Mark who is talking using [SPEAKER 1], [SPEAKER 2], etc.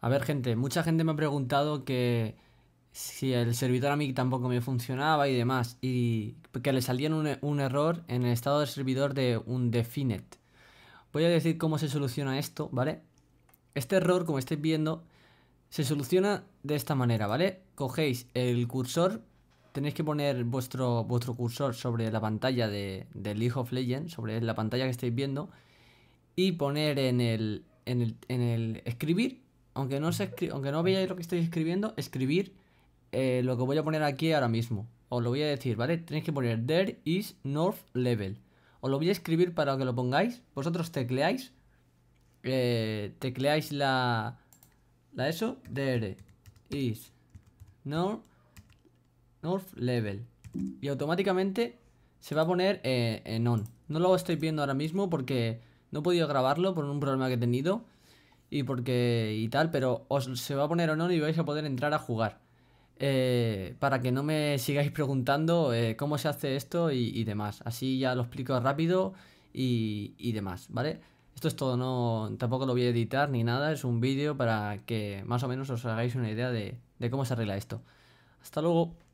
[SPEAKER 1] A ver, gente, mucha gente me ha preguntado que si el servidor a mí tampoco me funcionaba y demás, y que le salía un, e, error en el estado del servidor de un Definet, Voy a decir cómo se soluciona esto, ¿vale? Este error, como estáis viendo, se soluciona de esta manera, ¿vale? Cogéis el cursor, tenéis que poner vuestro, vuestro cursor sobre la pantalla de, de League of Legends, sobre la pantalla que estáis viendo, y poner en el, en el, en el escribir aunque no, veáis lo que estoy escribiendo, escribir eh, lo que voy a poner aquí ahora mismo. Os lo voy a decir, ¿vale? Tenéis que poner there is north level. Os lo voy a escribir para que lo pongáis. Vosotros tecleáis. Eh, tecleáis la, la eso. There is north, level. Y automáticamente se va a poner eh, en on. No lo estoy viendo ahora mismo porque no he podido grabarlo por un problema que he tenido y porque y tal, pero os se va a poner honor no y vais a poder entrar a jugar. Eh, para que no me sigáis preguntando eh, cómo se hace esto y, demás. Así ya lo explico rápido y, demás, ¿vale? Esto es todo, no, tampoco lo voy a editar ni nada, es un vídeo para que más o menos os hagáis una idea de, de cómo se arregla esto. Hasta luego.